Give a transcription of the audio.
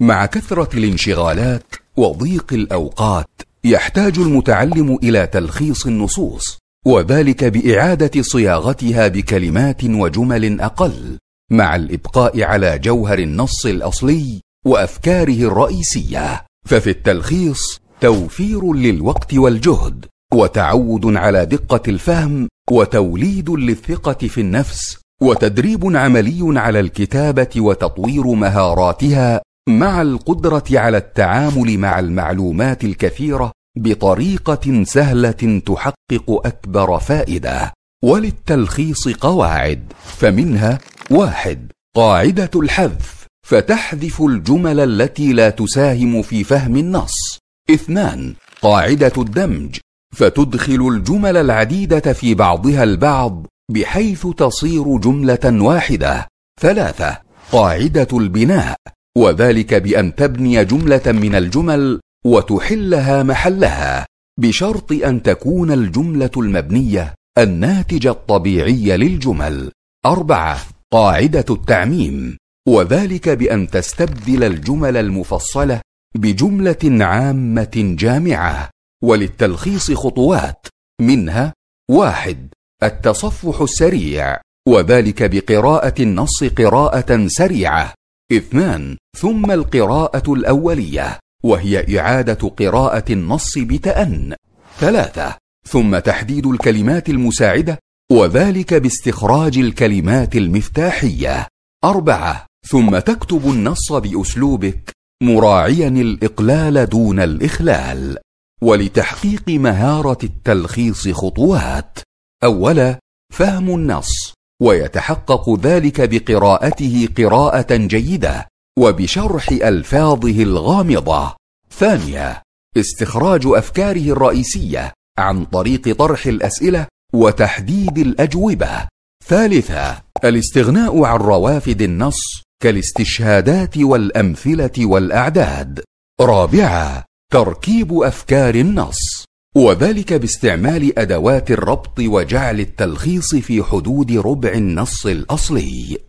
مع كثرة الانشغالات وضيق الأوقات يحتاج المتعلم إلى تلخيص النصوص وذلك بإعادة صياغتها بكلمات وجمل أقل مع الإبقاء على جوهر النص الأصلي وأفكاره الرئيسية ففي التلخيص توفير للوقت والجهد وتعود على دقة الفهم وتوليد للثقة في النفس وتدريب عملي على الكتابة وتطوير مهاراتها مع القدره على التعامل مع المعلومات الكثيره بطريقه سهله تحقق اكبر فائده وللتلخيص قواعد فمنها واحد قاعده الحذف فتحذف الجمل التي لا تساهم في فهم النص اثنان قاعده الدمج فتدخل الجمل العديده في بعضها البعض بحيث تصير جمله واحده ثلاثه قاعده البناء وذلك بان تبني جمله من الجمل وتحلها محلها بشرط ان تكون الجمله المبنيه الناتج الطبيعي للجمل اربعه قاعده التعميم وذلك بان تستبدل الجمل المفصله بجمله عامه جامعه وللتلخيص خطوات منها واحد التصفح السريع وذلك بقراءه النص قراءه سريعه اثنان ثم القراءة الأولية وهي إعادة قراءة النص بتأن ثلاثة ثم تحديد الكلمات المساعدة وذلك باستخراج الكلمات المفتاحية أربعة ثم تكتب النص بأسلوبك مراعيا الإقلال دون الإخلال ولتحقيق مهارة التلخيص خطوات أولا فهم النص ويتحقق ذلك بقراءته قراءه جيده وبشرح الفاظه الغامضه ثانيه استخراج افكاره الرئيسيه عن طريق طرح الاسئله وتحديد الاجوبه ثالثا الاستغناء عن روافد النص كالاستشهادات والامثله والاعداد رابعا تركيب افكار النص وذلك باستعمال ادوات الربط وجعل التلخيص في حدود ربع النص الاصلي